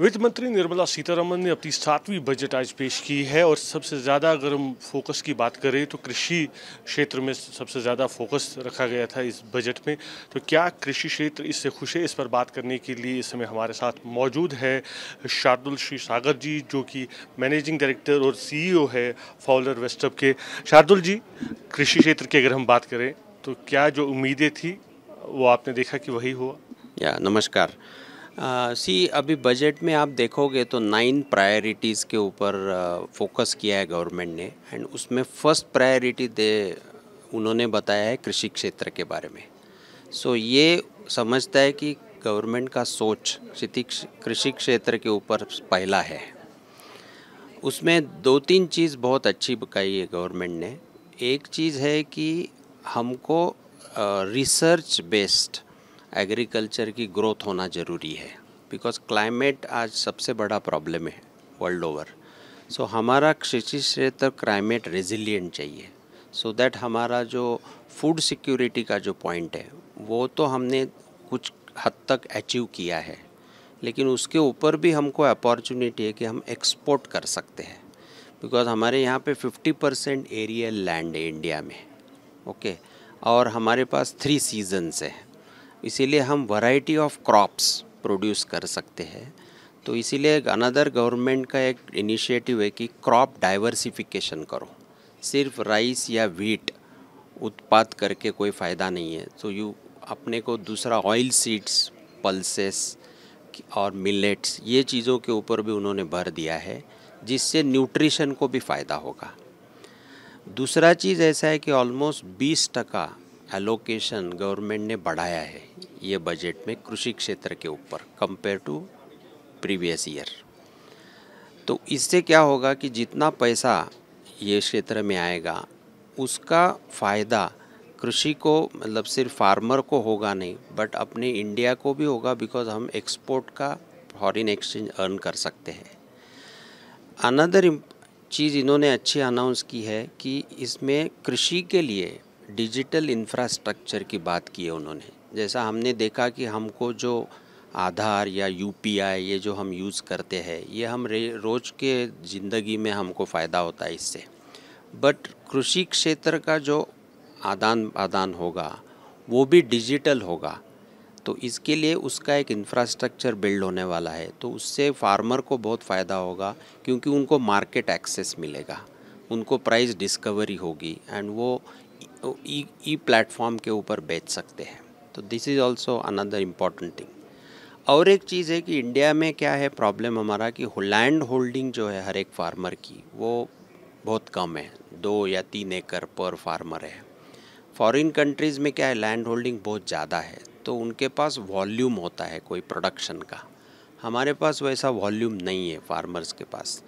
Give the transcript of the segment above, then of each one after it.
वित्त मंत्री निर्मला सीतारमन ने अपनी सातवीं बजट आज पेश की है और सबसे ज़्यादा अगर हम फोकस की बात करें तो कृषि क्षेत्र में सबसे ज़्यादा फोकस रखा गया था इस बजट में तो क्या कृषि क्षेत्र इससे खुश है इस पर बात करने के लिए इस समय हमारे साथ मौजूद है शार्दुल श्री सागर जी जो कि मैनेजिंग डायरेक्टर और सी है फॉलर वेस्टअप के शार्दुल जी कृषि क्षेत्र की अगर हम बात करें तो क्या जो उम्मीदें थी वो आपने देखा कि वही हुआ या नमस्कार सी अभी बजट में आप देखोगे तो नाइन प्रायोरिटीज़ के ऊपर फोकस किया है गवर्नमेंट ने एंड उसमें फर्स्ट प्रायोरिटी दे उन्होंने बताया है कृषि क्षेत्र के बारे में सो so, ये समझता है कि गवर्नमेंट का सोच कृषि क्षेत्र के ऊपर पहला है उसमें दो तीन चीज़ बहुत अच्छी बताई है गवर्नमेंट ने एक चीज़ है कि हमको रिसर्च बेस्ड एग्रीकल्चर की ग्रोथ होना ज़रूरी है बिकॉज क्लाइमेट आज सबसे बड़ा प्रॉब्लम है वर्ल्ड ओवर सो हमारा कृषि क्षेत्र क्लाइमेट रेजिलियंट चाहिए सो so दैट हमारा जो फूड सिक्योरिटी का जो पॉइंट है वो तो हमने कुछ हद तक अचीव किया है लेकिन उसके ऊपर भी हमको अपॉर्चुनिटी है कि हम एक्सपोर्ट कर सकते हैं बिकॉज हमारे यहाँ पे 50 परसेंट एरियल लैंड है इंडिया में ओके okay? और हमारे पास थ्री सीजन्स हैं इसीलिए हम वैरायटी ऑफ क्रॉप्स प्रोड्यूस कर सकते हैं तो इसीलिए अनदर गवर्नमेंट का एक इनिशिएटिव है कि क्रॉप डाइवर्सिफिकेशन करो सिर्फ राइस या वीट उत्पाद करके कोई फ़ायदा नहीं है तो यू अपने को दूसरा ऑयल सीड्स पल्सेस और मिलेट्स ये चीज़ों के ऊपर भी उन्होंने भर दिया है जिससे न्यूट्रिशन को भी फ़ायदा होगा दूसरा चीज़ ऐसा है कि ऑलमोस्ट बीस टका एलोकेशन गवर्नमेंट ने बढ़ाया है ये बजट में कृषि क्षेत्र के ऊपर कंपेयर टू प्रीवियस ईयर तो इससे क्या होगा कि जितना पैसा ये क्षेत्र में आएगा उसका फ़ायदा कृषि को मतलब सिर्फ फार्मर को होगा नहीं बट अपने इंडिया को भी होगा बिकॉज हम एक्सपोर्ट का फॉरेन एक्सचेंज अर्न कर सकते हैं अनदर चीज़ इन्होंने अच्छी अनाउंस की है कि इसमें कृषि के लिए डिजिटल इंफ्रास्ट्रक्चर की बात की है उन्होंने जैसा हमने देखा कि हमको जो आधार या यूपीआई ये जो हम यूज़ करते हैं ये हम रोज़ के ज़िंदगी में हमको फ़ायदा होता है इससे बट कृषि क्षेत्र का जो आदान प्रदान होगा वो भी डिजिटल होगा तो इसके लिए उसका एक इंफ्रास्ट्रक्चर बिल्ड होने वाला है तो उससे फार्मर को बहुत फ़ायदा होगा क्योंकि उनको मार्केट एक्सेस मिलेगा उनको प्राइस डिस्कवरी होगी एंड वो तो ई ई प्लेटफॉर्म के ऊपर बेच सकते हैं तो this is also another important thing और एक चीज़ है कि इंडिया में क्या है प्रॉब्लम हमारा कि लैंड होल्डिंग जो है हर एक फार्मर की वो बहुत कम है दो या तीन एकड़ पर फार्मर है फॉरेन कंट्रीज़ में क्या है लैंड होल्डिंग बहुत ज़्यादा है तो उनके पास वॉल्यूम होता है कोई प्रोडक्शन का हमारे पास वैसा वॉल्यूम नहीं है फार्मर्स के पास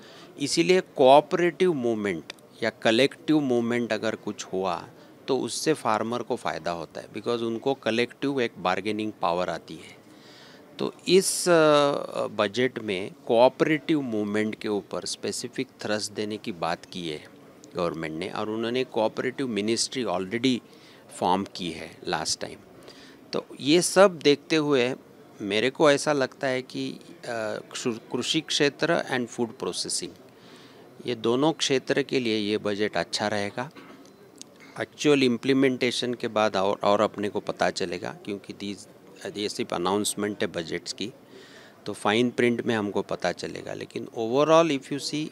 इसीलिए कोऑपरेटिव मूवमेंट या कलेक्टिव मूवमेंट अगर कुछ हुआ तो उससे फार्मर को फ़ायदा होता है बिकॉज उनको कलेक्टिव एक बार्गेनिंग पावर आती है तो इस बजट में कोऑपरेटिव मूवमेंट के ऊपर स्पेसिफिक थ्रस्ट देने की बात की है गवर्नमेंट ने और उन्होंने कोऑपरेटिव मिनिस्ट्री ऑलरेडी फॉर्म की है लास्ट टाइम तो ये सब देखते हुए मेरे को ऐसा लगता है कि कृषि क्षेत्र एंड फूड प्रोसेसिंग ये दोनों क्षेत्र के लिए ये बजट अच्छा रहेगा एक्चुअल इम्प्लीमेंटेशन के बाद और और अपने को पता चलेगा क्योंकि दीज ये सिर्फ अनाउंसमेंट है बजट्स की तो फाइन प्रिंट में हमको पता चलेगा लेकिन ओवरऑल इफ़ यू सी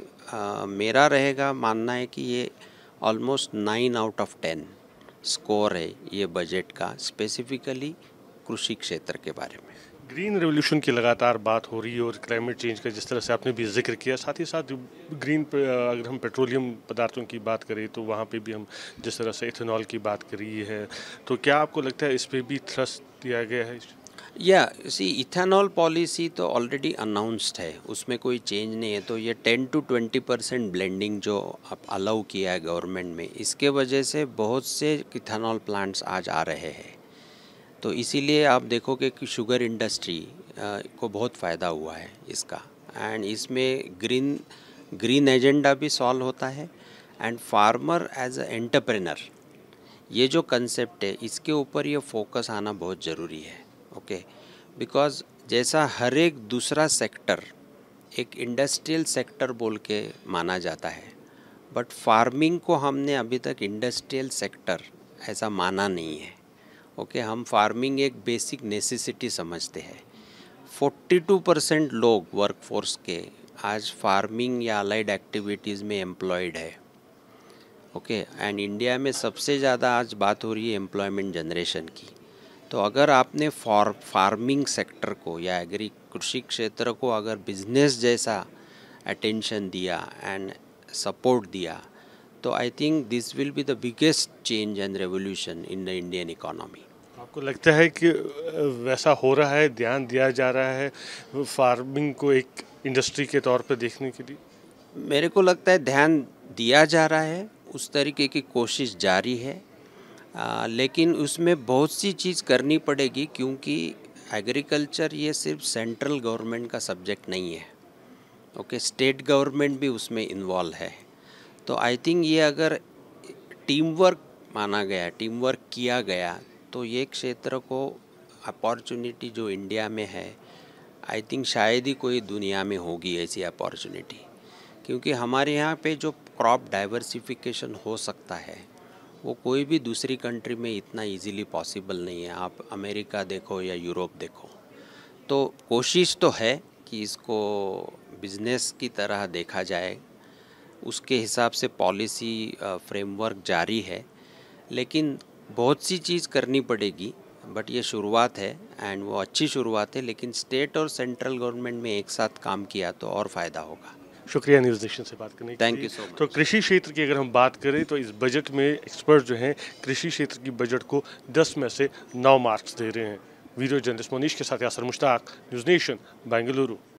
मेरा रहेगा मानना है कि ये almost nine out of ten score है ये बजट का स्पेसिफिकली कृषि क्षेत्र के बारे में ग्रीन रेवोल्यूशन की लगातार बात हो रही है और क्लाइमेट चेंज का जिस तरह से आपने भी जिक्र किया साथ ही साथ ग्रीन अगर हम पेट्रोलियम पदार्थों की बात करें तो वहाँ पे भी हम जिस तरह से इथेनॉल की बात करी है तो क्या आपको लगता है इस पर भी थ्रस्ट दिया गया है या सी इथेनॉल पॉलिसी तो ऑलरेडी अनाउंस्ड है उसमें कोई चेंज नहीं है तो ये ten to twenty percent blending जो आप अलाउ किया है गवर्नमेंट में इसके वजह से बहुत से इथेनॉल प्लांट्स आज आ रहे हैं तो इसीलिए आप देखोगे कि शुगर इंडस्ट्री को बहुत फ़ायदा हुआ है इसका एंड इसमें ग्रीन ग्रीन एजेंडा भी सॉल्व होता है and farmer as a entrepreneur ये जो कंसेप्ट है इसके ऊपर ये फोकस आना बहुत ज़रूरी है ओके okay? बिकॉज जैसा हर एक दूसरा सेक्टर एक इंडस्ट्रियल सेक्टर बोल के माना जाता है बट फार्मिंग को हमने अभी तक इंडस्ट्रियल सेक्टर ऐसा माना नहीं है ओके हम फार्मिंग एक बेसिक नेसेसिटी समझते हैं 42 परसेंट लोग वर्कफोर्स के आज फार्मिंग या अलाइड एक्टिविटीज़ में एम्प्लॉयड है ओके एंड इंडिया में सबसे ज़्यादा आज बात हो रही है एम्प्लॉयमेंट जनरेशन की तो अगर आपने फॉर फार्मिंग सेक्टर को या एग्री कृषि क्षेत्र को अगर बिजनेस जैसा अटेंशन दिया एंड सपोर्ट दिया तो I think this will be the biggest change and revolution in the Indian economy आपको लगता है कि वैसा हो रहा है ध्यान दिया जा रहा है फार्मिंग को एक इंडस्ट्री के तौर पर देखने के लिए मेरे को लगता है ध्यान दिया जा रहा है उस तरीके की कोशिश जारी है आ, लेकिन उसमें बहुत सी चीज़ करनी पड़ेगी क्योंकि एग्रीकल्चर ये सिर्फ सेंट्रल गवर्नमेंट का सब्जेक्ट नहीं है ओके स्टेट गवर्नमेंट भी उसमें इन्वॉल्व है तो आई थिंक ये अगर टीम वर्क माना गया टीम वर्क किया गया तो ये क्षेत्र को अपॉर्चुनिटी जो इंडिया में है आई थिंक शायद ही कोई दुनिया में होगी ऐसी अपॉर्चुनिटी क्योंकि हमारे यहाँ पे जो क्रॉप डाइवर्सिफिकेशन हो सकता है वो कोई भी दूसरी कंट्री में इतना इजीली पॉसिबल नहीं है आप अमेरिका देखो या यूरोप देखो तो कोशिश तो है कि इसको बिजनेस की तरह देखा जाए उसके हिसाब से पॉलिसी फ्रेमवर्क जारी है लेकिन बहुत सी चीज़ करनी पड़ेगी बट ये शुरुआत है एंड वो अच्छी शुरुआत है लेकिन स्टेट और सेंट्रल गवर्नमेंट में एक साथ काम किया तो और फ़ायदा होगा शुक्रिया न्यूज़ नेशन से बात करने थैंक यू सो मच तो कृषि क्षेत्र की अगर हम बात करें तो इस बजट में एक्सपर्ट जो हैं कृषि क्षेत्र की बजट को दस में से नौ मार्क्स दे रहे हैं वीडियो जर्नलिस्ट मोनीश के साथ यासर मुश्ताक न्यूज़ नेशन बेंगलुरु